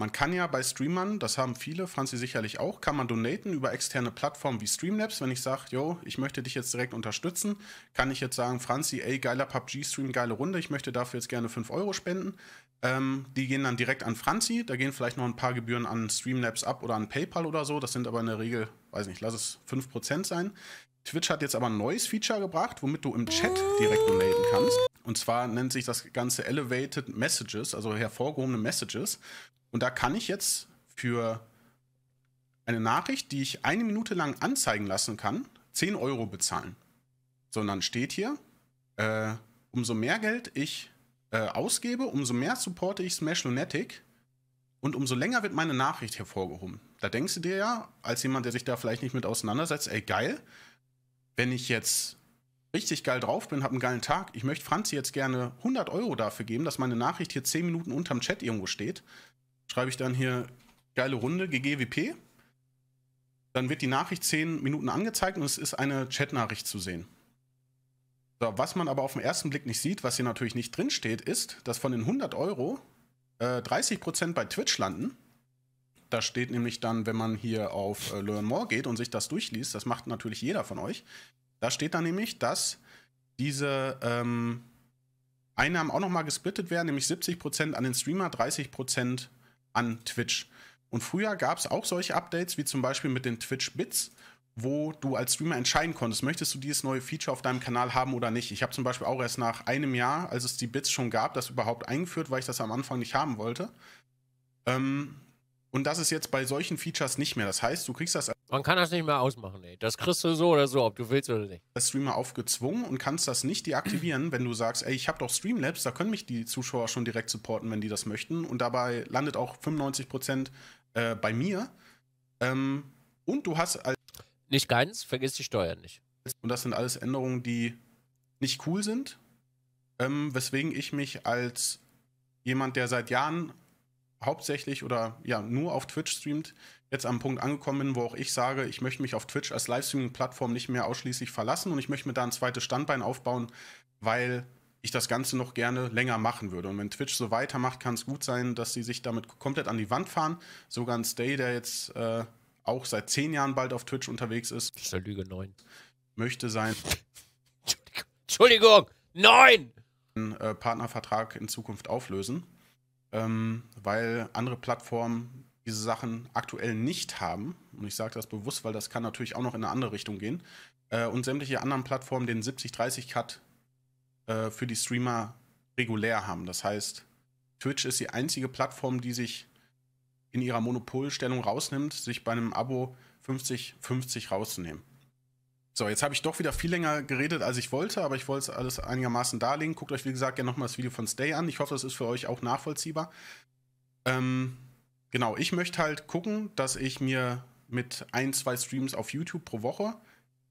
Man kann ja bei Streamern, das haben viele, Franzi sicherlich auch, kann man donaten über externe Plattformen wie Streamlabs. Wenn ich sage, yo, ich möchte dich jetzt direkt unterstützen, kann ich jetzt sagen, Franzi, ey, geiler PUBG-Stream, geile Runde, ich möchte dafür jetzt gerne 5 Euro spenden. Ähm, die gehen dann direkt an Franzi, da gehen vielleicht noch ein paar Gebühren an Streamlabs ab oder an PayPal oder so. Das sind aber in der Regel, weiß nicht, lass es 5% sein. Twitch hat jetzt aber ein neues Feature gebracht, womit du im Chat direkt donaten kannst. Und zwar nennt sich das Ganze Elevated Messages, also hervorgehobene Messages. Und da kann ich jetzt für eine Nachricht, die ich eine Minute lang anzeigen lassen kann, 10 Euro bezahlen. Sondern steht hier, äh, umso mehr Geld ich äh, ausgebe, umso mehr supporte ich Smash Lunatic und umso länger wird meine Nachricht hervorgehoben. Da denkst du dir ja, als jemand, der sich da vielleicht nicht mit auseinandersetzt, ey geil, wenn ich jetzt richtig geil drauf bin, habe einen geilen Tag, ich möchte Franzi jetzt gerne 100 Euro dafür geben, dass meine Nachricht hier 10 Minuten unterm Chat irgendwo steht, schreibe ich dann hier geile Runde, GGWP, dann wird die Nachricht 10 Minuten angezeigt und es ist eine Chatnachricht zu sehen. So, was man aber auf den ersten Blick nicht sieht, was hier natürlich nicht drin steht, ist, dass von den 100 Euro äh, 30% bei Twitch landen da steht nämlich dann, wenn man hier auf äh, Learn More geht und sich das durchliest, das macht natürlich jeder von euch, da steht dann nämlich, dass diese ähm, Einnahmen auch nochmal gesplittet werden, nämlich 70% an den Streamer, 30% an Twitch. Und früher gab es auch solche Updates, wie zum Beispiel mit den Twitch-Bits, wo du als Streamer entscheiden konntest, möchtest du dieses neue Feature auf deinem Kanal haben oder nicht. Ich habe zum Beispiel auch erst nach einem Jahr, als es die Bits schon gab, das überhaupt eingeführt, weil ich das am Anfang nicht haben wollte. Ähm, und das ist jetzt bei solchen Features nicht mehr. Das heißt, du kriegst das. Man kann das nicht mehr ausmachen, ey. Das kriegst du so oder so, ob du willst oder nicht. Als Streamer aufgezwungen und kannst das nicht deaktivieren, wenn du sagst, ey, ich habe doch Streamlabs, da können mich die Zuschauer schon direkt supporten, wenn die das möchten. Und dabei landet auch 95 Prozent äh, bei mir. Ähm, und du hast. Als Nicht ganz, vergiss die Steuern nicht. Und das sind alles Änderungen, die nicht cool sind. Ähm, weswegen ich mich als jemand, der seit Jahren hauptsächlich oder ja nur auf Twitch streamt, jetzt am Punkt angekommen bin, wo auch ich sage, ich möchte mich auf Twitch als Livestreaming-Plattform nicht mehr ausschließlich verlassen und ich möchte mir da ein zweites Standbein aufbauen, weil ich das Ganze noch gerne länger machen würde. Und wenn Twitch so weitermacht, kann es gut sein, dass sie sich damit komplett an die Wand fahren. Sogar ein Stay, der jetzt äh, auch seit zehn Jahren bald auf Twitch unterwegs ist. Das ist eine Lüge, neun. Möchte sein. <laughs> Entschuldigung, neun! Äh, Partnervertrag in Zukunft auflösen ähm, weil andere Plattformen diese Sachen aktuell nicht haben. Und ich sage das bewusst, weil das kann natürlich auch noch in eine andere Richtung gehen. Äh, und sämtliche anderen Plattformen den 70-30-Cut äh, für die Streamer regulär haben. Das heißt, Twitch ist die einzige Plattform, die sich in ihrer Monopolstellung rausnimmt, sich bei einem Abo 50-50 rauszunehmen. So, jetzt habe ich doch wieder viel länger geredet, als ich wollte, aber ich wollte es alles einigermaßen darlegen. Guckt euch, wie gesagt, gerne nochmal das Video von Stay an. Ich hoffe, das ist für euch auch nachvollziehbar. Ähm, genau, ich möchte halt gucken, dass ich mir mit ein, zwei Streams auf YouTube pro Woche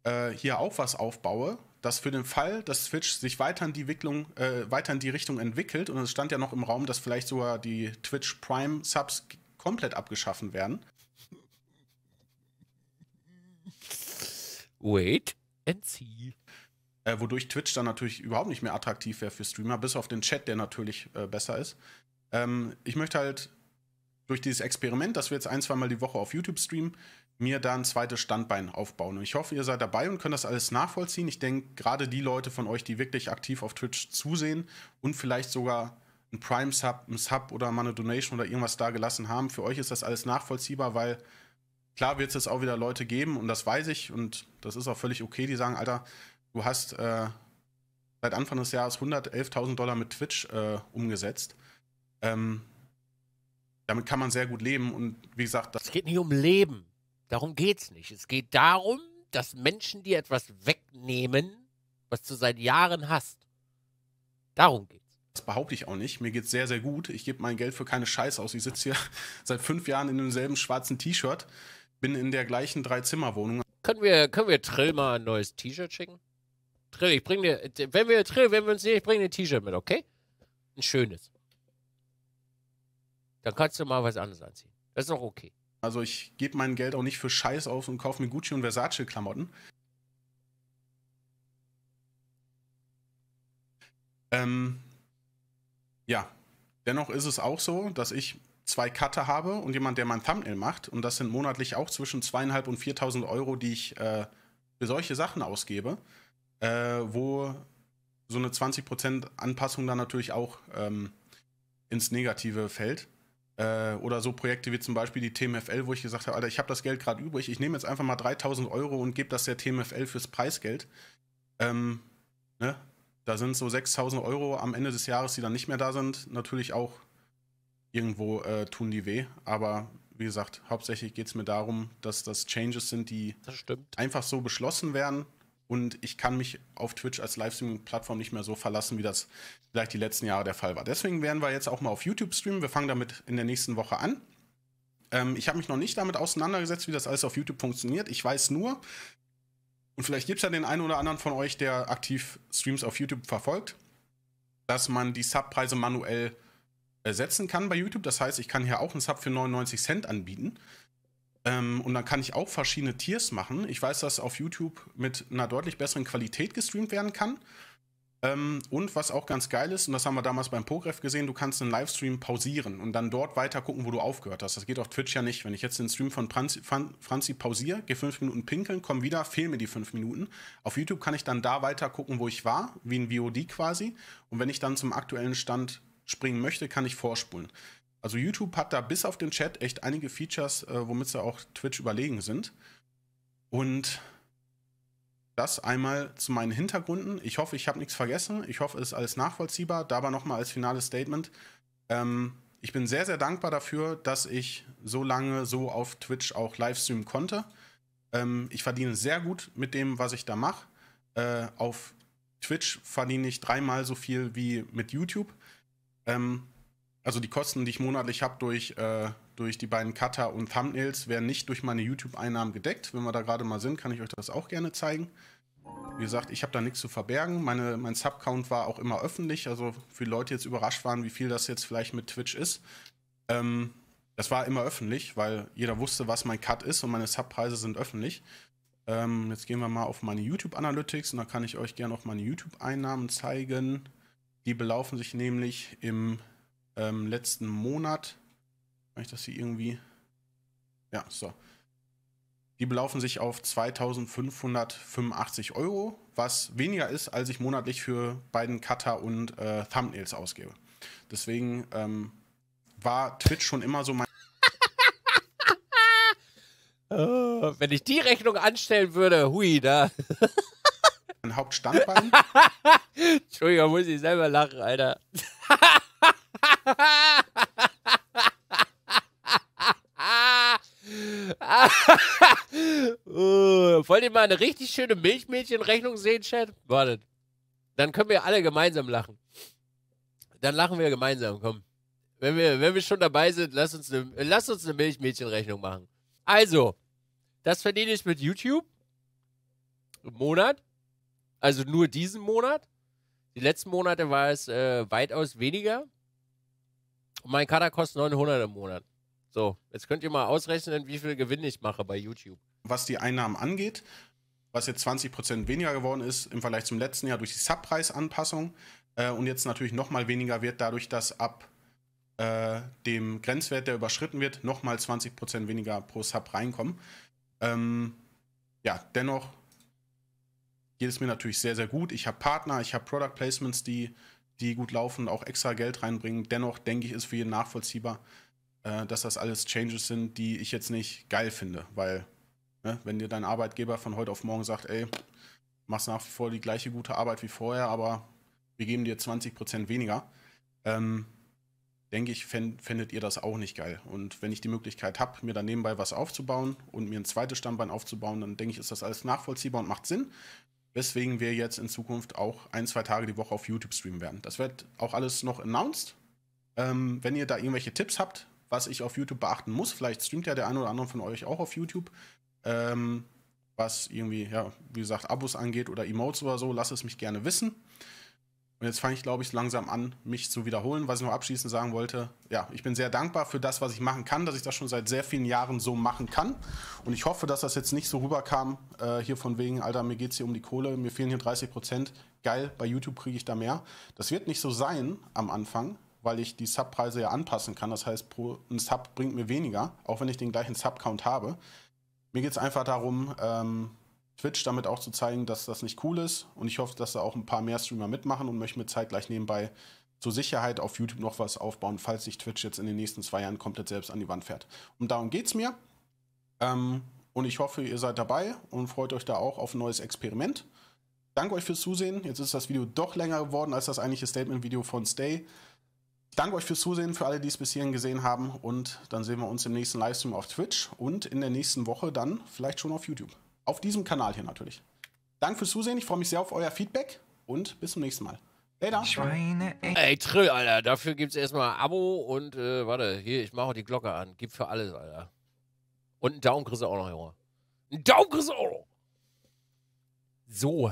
äh, hier auch was aufbaue, dass für den Fall, dass Twitch sich weiter in die Entwicklung, äh, weiter in die Richtung entwickelt, und es stand ja noch im Raum, dass vielleicht sogar die Twitch Prime Subs komplett abgeschaffen werden. Wait and see. Äh, wodurch Twitch dann natürlich überhaupt nicht mehr attraktiv wäre für Streamer, bis auf den Chat, der natürlich äh, besser ist. Ähm, ich möchte halt durch dieses Experiment, dass wir jetzt ein, zwei Mal die Woche auf YouTube streamen, mir da ein zweites Standbein aufbauen. Und ich hoffe, ihr seid dabei und könnt das alles nachvollziehen. Ich denke, gerade die Leute von euch, die wirklich aktiv auf Twitch zusehen und vielleicht sogar ein Prime-Sub, ein Sub oder mal eine Donation oder irgendwas da gelassen haben, für euch ist das alles nachvollziehbar, weil Klar wird es jetzt auch wieder Leute geben und das weiß ich und das ist auch völlig okay, die sagen, Alter, du hast äh, seit Anfang des Jahres 111.000 Dollar mit Twitch äh, umgesetzt. Ähm, damit kann man sehr gut leben und wie gesagt... es geht nicht um Leben, darum geht es nicht. Es geht darum, dass Menschen dir etwas wegnehmen, was du seit Jahren hast. Darum geht's. Das behaupte ich auch nicht. Mir geht es sehr, sehr gut. Ich gebe mein Geld für keine Scheiße aus. Ich sitze hier <laughs> seit fünf Jahren in demselben schwarzen T-Shirt bin in der gleichen Drei-Zimmer-Wohnung. Können wir, können wir Trill mal ein neues T-Shirt schicken? Trill, ich bring dir, wenn wir Trill, wenn wir uns sehen, ich bring dir ein T-Shirt mit, okay? Ein schönes. Dann kannst du mal was anderes anziehen. Das ist auch okay. Also ich gebe mein Geld auch nicht für Scheiß auf und kaufe mir Gucci und Versace Klamotten. Ähm, ja, dennoch ist es auch so, dass ich zwei Cutter habe und jemand, der mein Thumbnail macht, und das sind monatlich auch zwischen zweieinhalb und 4.000 Euro, die ich äh, für solche Sachen ausgebe, äh, wo so eine 20% Anpassung dann natürlich auch ähm, ins Negative fällt. Äh, oder so Projekte wie zum Beispiel die TMFL, wo ich gesagt habe, Alter, ich habe das Geld gerade übrig, ich nehme jetzt einfach mal 3.000 Euro und gebe das der TMFL fürs Preisgeld. Ähm, ne? Da sind so 6.000 Euro am Ende des Jahres, die dann nicht mehr da sind, natürlich auch irgendwo äh, tun die weh. Aber wie gesagt, hauptsächlich geht es mir darum, dass das Changes sind, die einfach so beschlossen werden. Und ich kann mich auf Twitch als Livestreaming-Plattform nicht mehr so verlassen, wie das vielleicht die letzten Jahre der Fall war. Deswegen werden wir jetzt auch mal auf YouTube streamen. Wir fangen damit in der nächsten Woche an. Ähm, ich habe mich noch nicht damit auseinandergesetzt, wie das alles auf YouTube funktioniert. Ich weiß nur, und vielleicht gibt es ja den einen oder anderen von euch, der aktiv Streams auf YouTube verfolgt, dass man die Subpreise manuell setzen kann bei YouTube. Das heißt, ich kann hier auch einen Sub für 99 Cent anbieten. Ähm, und dann kann ich auch verschiedene Tiers machen. Ich weiß, dass auf YouTube mit einer deutlich besseren Qualität gestreamt werden kann. Ähm, und was auch ganz geil ist, und das haben wir damals beim Pogref gesehen, du kannst einen Livestream pausieren und dann dort weiter gucken, wo du aufgehört hast. Das geht auf Twitch ja nicht. Wenn ich jetzt den Stream von Franzi, Franzi pausiere, gehe fünf Minuten pinkeln, komme wieder, fehlen mir die fünf Minuten. Auf YouTube kann ich dann da weiter gucken, wo ich war, wie ein VOD quasi. Und wenn ich dann zum aktuellen Stand springen möchte, kann ich vorspulen. Also YouTube hat da bis auf den Chat echt einige Features, äh, womit sie auch Twitch überlegen sind. Und das einmal zu meinen Hintergründen. Ich hoffe, ich habe nichts vergessen. Ich hoffe, es ist alles nachvollziehbar. Dabei nochmal als finales Statement. Ähm, ich bin sehr, sehr dankbar dafür, dass ich so lange so auf Twitch auch Livestreamen konnte. Ähm, ich verdiene sehr gut mit dem, was ich da mache. Äh, auf Twitch verdiene ich dreimal so viel wie mit YouTube. Ähm, also die Kosten, die ich monatlich habe durch, äh, durch die beiden Cutter und Thumbnails, werden nicht durch meine YouTube-Einnahmen gedeckt. Wenn wir da gerade mal sind, kann ich euch das auch gerne zeigen. Wie gesagt, ich habe da nichts zu verbergen. Meine, mein Subcount war auch immer öffentlich. Also für die Leute jetzt überrascht waren, wie viel das jetzt vielleicht mit Twitch ist. Ähm, das war immer öffentlich, weil jeder wusste, was mein Cut ist und meine Subpreise sind öffentlich. Ähm, jetzt gehen wir mal auf meine YouTube Analytics und da kann ich euch gerne auch meine YouTube-Einnahmen zeigen. Die belaufen sich nämlich im ähm, letzten Monat. Kann ich das hier irgendwie? Ja, so. Die belaufen sich auf 2585 Euro, was weniger ist, als ich monatlich für beiden Cutter und äh, Thumbnails ausgebe. Deswegen ähm, war Twitch schon immer so mein. <laughs> Äh, wenn ich die Rechnung anstellen würde, hui, da. <laughs> mein Hauptstandbein. <laughs> Entschuldigung, muss ich selber lachen, Alter. uh, <laughs> wollt ihr mal eine richtig schöne Milchmädchenrechnung sehen, Chat? Wartet. Dann können wir alle gemeinsam lachen. Dann lachen wir gemeinsam, komm. Wenn wir, wenn wir schon dabei sind, lass uns eine, lass uns eine Milchmädchenrechnung machen. Also, das verdiene ich mit YouTube im Monat. Also nur diesen Monat. Die letzten Monate war es äh, weitaus weniger. Und mein Kader kostet 900 im Monat. So, jetzt könnt ihr mal ausrechnen, wie viel Gewinn ich mache bei YouTube. Was die Einnahmen angeht, was jetzt 20% weniger geworden ist im Vergleich zum letzten Jahr durch die Subpreisanpassung äh, und jetzt natürlich nochmal weniger wird dadurch, dass ab äh, dem Grenzwert, der überschritten wird, nochmal 20% weniger pro Sub reinkommen. Ähm, ja, dennoch geht es mir natürlich sehr, sehr gut. Ich habe Partner, ich habe Product Placements, die, die gut laufen, auch extra Geld reinbringen. Dennoch denke ich, ist für jeden nachvollziehbar, äh, dass das alles Changes sind, die ich jetzt nicht geil finde, weil ne, wenn dir dein Arbeitgeber von heute auf morgen sagt, ey, machst nach wie vor die gleiche gute Arbeit wie vorher, aber wir geben dir 20% weniger, ähm, denke ich, fänd, fändet ihr das auch nicht geil. Und wenn ich die Möglichkeit habe, mir dann nebenbei was aufzubauen und mir ein zweites Stammbein aufzubauen, dann denke ich, ist das alles nachvollziehbar und macht Sinn weswegen wir jetzt in Zukunft auch ein, zwei Tage die Woche auf YouTube streamen werden. Das wird auch alles noch announced. Ähm, wenn ihr da irgendwelche Tipps habt, was ich auf YouTube beachten muss, vielleicht streamt ja der eine oder andere von euch auch auf YouTube, ähm, was irgendwie, ja, wie gesagt, Abos angeht oder Emotes oder so, lasst es mich gerne wissen. Und jetzt fange ich, glaube ich, langsam an, mich zu wiederholen. Was ich noch abschließend sagen wollte, ja, ich bin sehr dankbar für das, was ich machen kann, dass ich das schon seit sehr vielen Jahren so machen kann. Und ich hoffe, dass das jetzt nicht so rüberkam, äh, hier von wegen, Alter, mir geht es hier um die Kohle, mir fehlen hier 30 Prozent, geil, bei YouTube kriege ich da mehr. Das wird nicht so sein am Anfang, weil ich die Subpreise ja anpassen kann. Das heißt, pro, ein Sub bringt mir weniger, auch wenn ich den gleichen Subcount habe. Mir geht es einfach darum, ähm, Twitch damit auch zu zeigen, dass das nicht cool ist. Und ich hoffe, dass da auch ein paar mehr Streamer mitmachen und möchte mir gleich nebenbei zur Sicherheit auf YouTube noch was aufbauen, falls sich Twitch jetzt in den nächsten zwei Jahren komplett selbst an die Wand fährt. Und darum geht's mir. Ähm, und ich hoffe, ihr seid dabei und freut euch da auch auf ein neues Experiment. Danke euch fürs Zusehen. Jetzt ist das Video doch länger geworden als das eigentliche Statement-Video von Stay. Danke euch fürs Zusehen, für alle, die es bis hierhin gesehen haben. Und dann sehen wir uns im nächsten Livestream auf Twitch und in der nächsten Woche dann vielleicht schon auf YouTube. Auf diesem Kanal hier natürlich. Danke fürs Zusehen. Ich freue mich sehr auf euer Feedback und bis zum nächsten Mal. Later. Ey, Trill, Alter. Dafür gibt es erstmal ein Abo und äh, warte, hier, ich mache die Glocke an. Gib für alles, Alter. Und einen Daumen kriegst du auch noch, Junge. Einen Daumen kriegst du auch noch. So.